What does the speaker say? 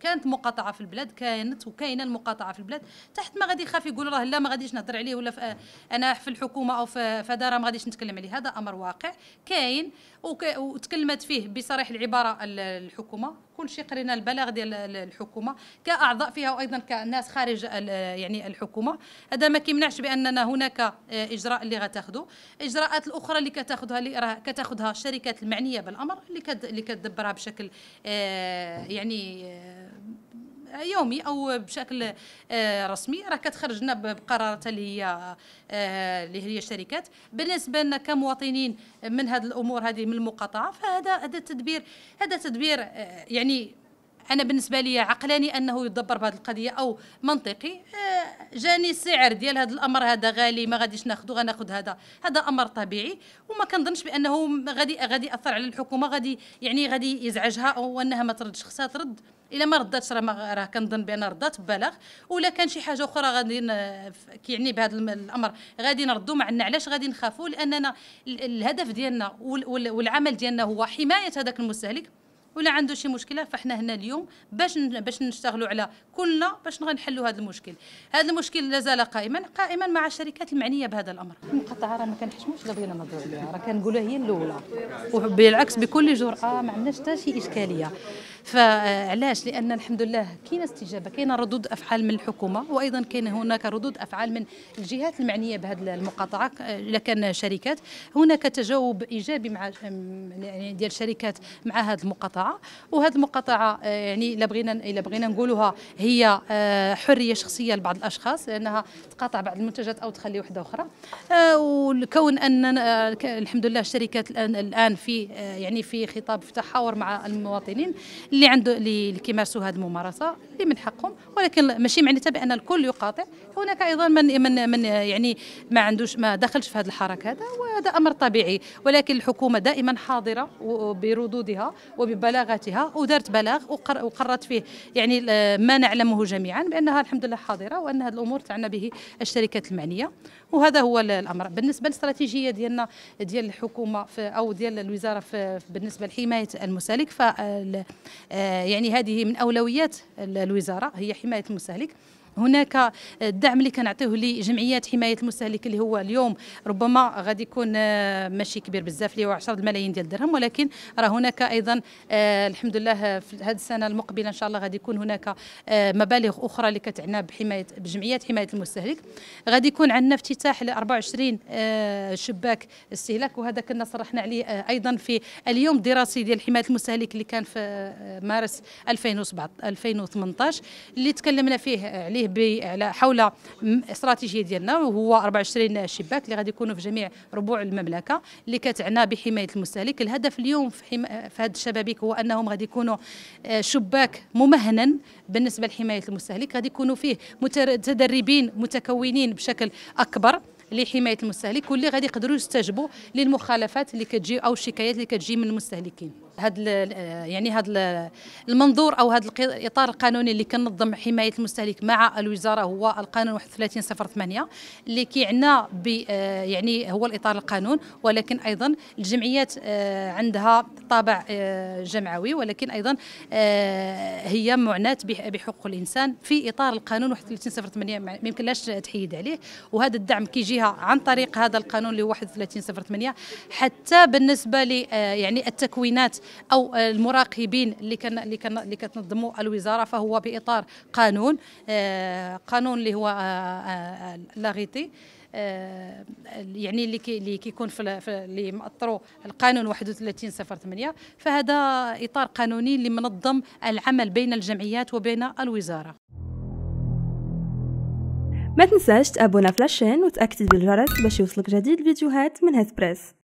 كانت مقاطعه في البلاد كانت وكاينه المقاطعه في البلاد تحت ما غادي يخاف يقول راه لا ما غاديش نهضر عليه ولا في انا في الحكومه او في فدارة ما غاديش نتكلم عليه هذا امر واقع كاين وتكلمت فيه بصريح العباره الحكومه كل شيء قرينا البلاغ ديال الحكومه كاعضاء فيها وايضا كناس خارج يعني الحكومه هذا ما كيمنعش باننا هناك اجراء اللي غتاخذه الاجراءات الاخرى اللي كتاخذها اللي راه كتاخذها الشركات المعنيه بالامر اللي كدبرها بشكل يعني يومي او بشكل آه، رسمي راه كتخرج لنا بقرارات اللي هي آه، اللي هي الشركات بالنسبه لنا كمواطنين من هذه الامور هذه من المقاطعه فهذا هذا التدبير هذا تدبير آه، يعني انا بالنسبه لي عقلاني انه يدبر بهذه القضيه او منطقي جاني السعر ديال هذا الامر هذا غالي ما غاديش ناخذه غناخذ هذا هذا امر طبيعي وما كنظنش بانه غادي غادي ياثر على الحكومه غادي يعني غادي يزعجها او انها ما تردش خصها ترد الا ما رداتش راه راه كنظن بان ردات ببلاغ ولا كان شي حاجه اخرى غادي كيعني بهذا الامر غادي نردوا ما عندنا علاش غادي نخافوا لاننا الهدف ديالنا والعمل ديالنا هو حمايه هذاك المستهلك ولا عنده شي مشكله فاحنا هنا اليوم باش باش نشتغلوا على كلنا باش غنحلوا هذا المشكل هذا المشكل لازال قائما قائما مع الشركات المعنيه بهذا الامر المقاطعه راه ما كنحشموش لا بغينا نهضروا عليها راه كنقولوها هي الاولى وبالعكس بكل جراه ما عندناش حتى شي اشكاليه فعلاش لان الحمد لله كاين استجابه كاين ردود افعال من الحكومه وايضا كاين هناك ردود افعال من الجهات المعنيه بهذه المقاطعه لكن شركات هناك تجاوب ايجابي مع يعني ديال الشركات مع هذه المقاطعه وهذه المقاطعه يعني الا بغينا الا بغينا نقولوها هي آه، حريه شخصيه لبعض الاشخاص لانها تقاطع بعض المنتجات او تخلي وحده اخرى آه، والكون ان آه، الحمد لله الشركات الان في يعني في خطاب في تحاور مع المواطنين اللي عنده اللي كيمارسوا هذه الممارسه اللي من حقهم ولكن ماشي معناتها بان الكل يقاطع هناك ايضا من من من يعني ما عندوش ما دخلش في هذه الحراك هذا وهذا امر طبيعي ولكن الحكومه دائما حاضره بردودها وببلاغتها ودارت بلاغ وقررت فيه يعني آه، ما نعلمه جميعا بانها الحمد لله حاضره وان هذه الامور تعنى به الشركات المعنيه وهذا هو الامر بالنسبه للاستراتيجيه ديالنا ديال الحكومه في او ديال الوزاره في بالنسبه لحمايه المسالك ف آه، يعني هذه من اولويات الوزاره هي حمايه المستهلك هناك الدعم اللي كنعطيوه لجمعيات حمايه المستهلك اللي هو اليوم ربما غادي يكون آه، ماشي كبير بزاف اللي هو 10 الملايين ديال الدرهم ولكن راه هناك ايضا آه، الحمد لله في هذه السنه المقبله ان شاء الله غادي يكون هناك آه، مبالغ اخرى اللي كتعنى بحمايه بجمعيات حمايه المستهلك غادي يكون عندنا افتتاح ل 24 شباك استهلاك وهذا كنا صرحنا عليه ايضا في اليوم الدراسي ديال حمايه المستهلك اللي كان في مارس 2017 2018 اللي تكلمنا فيه عليه على حول استراتيجيه ديالنا وهو 24 شباك اللي غادي يكونوا في جميع ربوع المملكه اللي كتعنى بحمايه المستهلك الهدف اليوم في, حما... في هذه الشبابيك هو انهم غادي يكونوا آه، شباك ممهنا بالنسبه لحمايه المستهلك غادي يكونوا فيه متدربين متكونين بشكل اكبر لحمايه المستهلك واللي غادي يقدروا يستجبوا للمخالفات اللي كتجي او الشكايات اللي كتجي من المستهلكين هذا يعني هذا المنظور او هذا الاطار القانوني اللي كنظم حمايه المستهلك مع الوزاره هو القانون 3108 اللي كيعنى ب آه، يعني هو الاطار القانون ولكن ايضا الجمعيات آه، عندها طابع آه، جمعوي ولكن ايضا هي معنات بحقوق الانسان في اطار القانون 3108 ما يمكنلاش تحيد عليه وهذا الدعم كيجيها عن طريق هذا القانون اللي هو 3108 حتى بالنسبه ل يعني التكوينات او المراقبين اللي كان اللي كان اللي كتنظموا الوزاره فهو باطار قانون آه، قانون اللي هو آه، آه، لاغيتي يعني اللي كي اللي كيكون في اللي مأطروا القانون 31 صفر 8 فهذا اطار قانوني اللي منظم العمل بين الجمعيات وبين الوزاره ما تنساش تابونا في لاشين وتاكد بالجرس باش يوصلك جديد الفيديوهات من هاد بريس